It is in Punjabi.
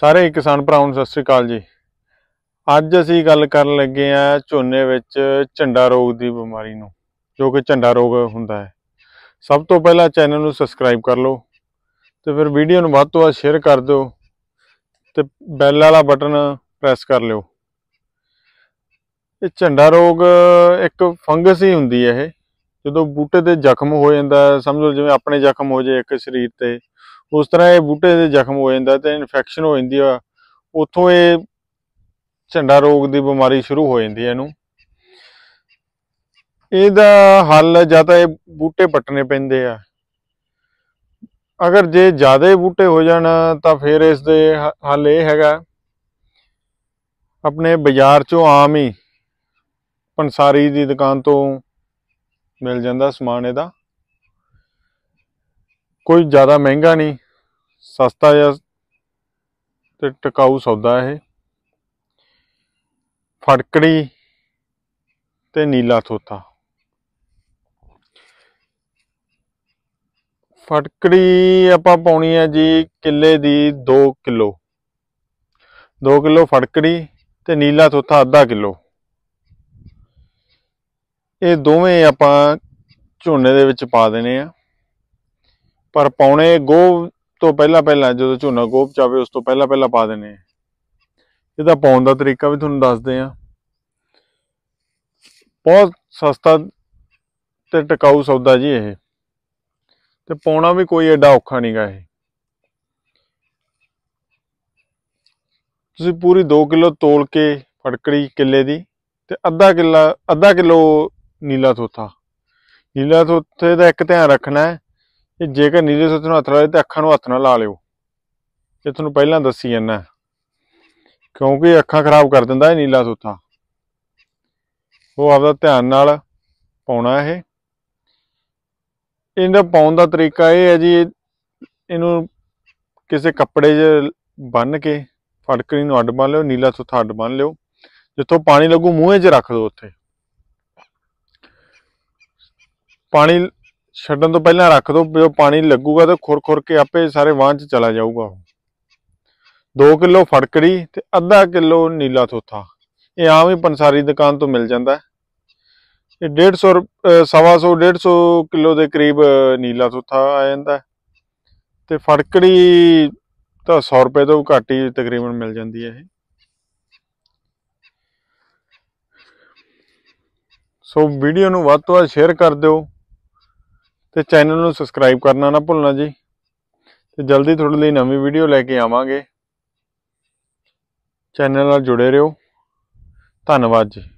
ਸਾਰੇ ਕਿਸਾਨ ਭਰਾਵਾਂ ਨੂੰ ਸਤਿ ਸ੍ਰੀ ਅਕਾਲ ਜੀ ਅੱਜ ਅਸੀਂ ਗੱਲ ਕਰਨ ਲੱਗੇ ਆ ਝੋਨੇ ਵਿੱਚ ਝੰਡਾ ਰੋਗ ਦੀ ਬਿਮਾਰੀ ਨੂੰ ਜੋ ਕਿ ਝੰਡਾ ਰੋਗ ਹੁੰਦਾ ਹੈ ਸਭ ਤੋਂ ਪਹਿਲਾਂ ਚੈਨਲ ਨੂੰ ਸਬਸਕ੍ਰਾਈਬ ਕਰ ਲਓ ਤੇ ਫਿਰ ਵੀਡੀਓ ਨੂੰ ਵੱਧ ਤੋਂ ਵੱਧ ਸ਼ੇਅਰ ਕਰ ਦਿਓ ਤੇ ਬੈਲ ਵਾਲਾ ਬਟਨ ਪ੍ਰੈਸ ਕਰ ਲਿਓ ਇਹ ਝੰਡਾ ਰੋਗ ਇੱਕ ਫੰਗਸ ਹੀ ਹੁੰਦੀ ਹੈ ਇਹ ਜਦੋਂ ਬੂਟੇ ਤੇ ਜ਼ਖਮ ਹੋ ਜਾਂਦਾ ਸਮਝੋ ਜਿਵੇਂ ਆਪਣੇ ਜ਼ਖਮ ਹੋ ਜੇ ਇੱਕ ਸਰੀਰ ਤੇ ਉਸ ਤਰ੍ਹਾਂ ਇਹ ਬੂਟੇ ਦੇ ਜ਼ਖਮ ਹੋ ਜਾਂਦਾ ਤੇ ਇਨਫੈਕਸ਼ਨ ਹੋ ਜਾਂਦੀ ਆ ਉਥੋਂ ਇਹ ਝੰਡਾ ਰੋਗ ਦੀ ਬਿਮਾਰੀ ਸ਼ੁਰੂ ਹੋ ਜਾਂਦੀ ਹੈ ਇਹਨੂੰ ਇਹਦਾ ਹੱਲ ਜਾਂ ਤਾਂ ਇਹ ਬੂਟੇ ਪੱਟਨੇ ਪੈਂਦੇ ਆ ਅਗਰ ਜੇ ਜ਼ਿਆਦਾ ਬੂਟੇ ਹੋ ਜਾਣ ਤਾਂ ਫਿਰ ਇਸ ਦੇ ਹੱਲ ਇਹ ਹੈਗਾ ਆਪਣੇ ਬਾਜ਼ਾਰ ਚੋਂ ਆਮ ਹੀ ਪੰਸਾਰੀ ਦੀ ਦੁਕਾਨ ਤੋਂ ਮਿਲ ਜਾਂਦਾ ਸਮਾਨ ਇਹਦਾ ਕੋਈ ਜ਼ਿਆਦਾ ਮਹਿੰਗਾ ਨਹੀਂ ਸਸਤਾ ਜਾਂ ਤੇ ਟਿਕਾਊ ਸੌਦਾ ਇਹ ਫੜਕੜੀ ਤੇ ਨੀਲਾ ਤੋਤਾ ਫੜਕੜੀ ਆਪਾਂ ਪਾਉਣੀ ਹੈ ਜੀ ਕਿੱਲੇ ਦੀ 2 ਕਿਲੋ 2 ਕਿਲੋ ਫੜਕੜੀ ਤੇ ਨੀਲਾ ਤੋਤਾ ਅੱਧਾ ਕਿਲੋ ਇਹ ਦੋਵੇਂ ਆਪਾਂ ਝੋਨੇ ਦੇ ਵਿੱਚ ਪਾ ਦੇਣੇ ਆ ਪਰ ਪਾਉਣੇ ਗੋਭ ਤੋਂ ਪਹਿਲਾਂ ਪਹਿਲਾਂ ਜਦੋਂ ਝੋਨਾ ਗੋਭ ਚਾਵੇ ਉਸ ਤੋਂ ਪਹਿਲਾਂ ਪਹਿਲਾਂ ਪਾ ਦੇਣੇ ਇਹਦਾ ਪਾਉਣ ਦਾ ਤਰੀਕਾ ਵੀ ਤੁਹਾਨੂੰ ਦੱਸਦੇ ਆ ਬਹੁਤ ਸਸਤਾ ਤੇ ਟਿਕਾਊ ਸੌਦਾ ਜੀ ਇਹ ਤੇ ਪਾਉਣਾ ਵੀ ਕੋਈ ਐਡਾ ਔਖਾ ਨਹੀਂਗਾ ਇਹ ਤੁਸੀਂ ਪੂਰੀ 2 ਕਿਲੋ ਤੋਲ ਕੇ ਫੜਕੜੀ ਕਿੱਲੇ ਦੀ ਤੇ ਅੱਧਾ ਕਿੱਲਾ ਅੱਧਾ ਕਿਲੋ ਨੀਲਾ ਥੋਥਾ ਨੀਲਾ ਥੋਥੇ ਦਾ ਇੱਕ ਧਿਆਨ ਰੱਖਣਾ ਹੈ ਇਹ ਜੇਕਰ ਨੀਲੇ ਸੁੱਤੇ ਨੂੰ ਹੱਥ ਲਾਏ ਤੇ ਅੱਖਾਂ ਨੂੰ ਹੱਥ ਨਾਲ ਲਾ ਲਿਓ ਇਹ ਤੁਹਾਨੂੰ ਪਹਿਲਾਂ ਦੱਸੀ ਜਾਂਦਾ ਕਿਉਂਕਿ ਅੱਖਾਂ ਖਰਾਬ ਕਰ ਦਿੰਦਾ ਇਹ ਨੀਲਾ ਸੋਥਾ ਉਹ ਆਪਦਾ ਧਿਆਨ ਨਾਲ ਪਾਉਣਾ ਇਹ ਇਹਦਾ ਪਾਉਣ ਦਾ ਤਰੀਕਾ ਇਹ ਹੈ ਜੀ ਇਹਨੂੰ ਕਿਸੇ ਕੱਪੜੇ 'ਚ ਬੰਨ ਕੇ ਫੜਕਣੀ ਨੂੰ ਅੱਡ ਬੰਨ ਲਿਓ ਨੀਲਾ ਸੋਥਾ ਅੱਡ ਬੰਨ ਲਿਓ ਜਿੱਥੋਂ ਪਾਣੀ ਲੱਗੂ ਮੂੰਹੇ 'ਚ ਰੱਖ ਦਿਓ ਉੱਥੇ ਪਾਣੀ ਛੱਡਣ ਤੋਂ ਪਹਿਲਾਂ ਰੱਖ ਦਿਓ ਜੋ ਪਾਣੀ ਲੱਗੂਗਾ ਤਾਂ ਖੁਰ ਖੁਰ ਕੇ ਆਪੇ ਸਾਰੇ ਵਾਂ 'ਚ ਚਲਾ ਜਾਊਗਾ 2 ਕਿਲੋ ਫੜਕੜੀ ਤੇ ਅੱਧਾ ਕਿਲੋ ਨੀਲਾ ਥੋਥਾ ਇਹ ਆਮ ਹੀ ਪੰਸਾਰੀ ਦੁਕਾਨ ਤੋਂ ਮਿਲ ਜਾਂਦਾ ਇਹ 150 ਸਵਾ 150 ਕਿਲੋ ਦੇ ਕਰੀਬ ਨੀਲਾ ਥੋਥਾ ਆ ਜਾਂਦਾ ਤੇ ਫੜਕੜੀ ਤਾਂ 100 ਰੁਪਏ ਤੋਂ ਘੱਟ ਹੀ ਤਕਰੀਬਨ ਮਿਲ ਜਾਂਦੀ ਹੈ ਇਹ ਸੋ ਵੀਡੀਓ ਨੂੰ ਵੱਧ ਤੋਂ ਵੱਧ ਸ਼ੇਅਰ ਕਰ ਦਿਓ ਤੇ ਚੈਨਲ ਨੂੰ ਸਬਸਕ੍ਰਾਈਬ ਕਰਨਾ ਨਾ ਭੁੱਲਣਾ ਜੀ ਤੇ ਜਲਦੀ ਤੁਹਾਡੇ ਲਈ ਨਵੀਂ ਵੀਡੀਓ ਲੈ ਕੇ ਆਵਾਂਗੇ ਚੈਨਲ ਨਾਲ ਜੁੜੇ ਰਹੋ ਧੰਨਵਾਦ ਜੀ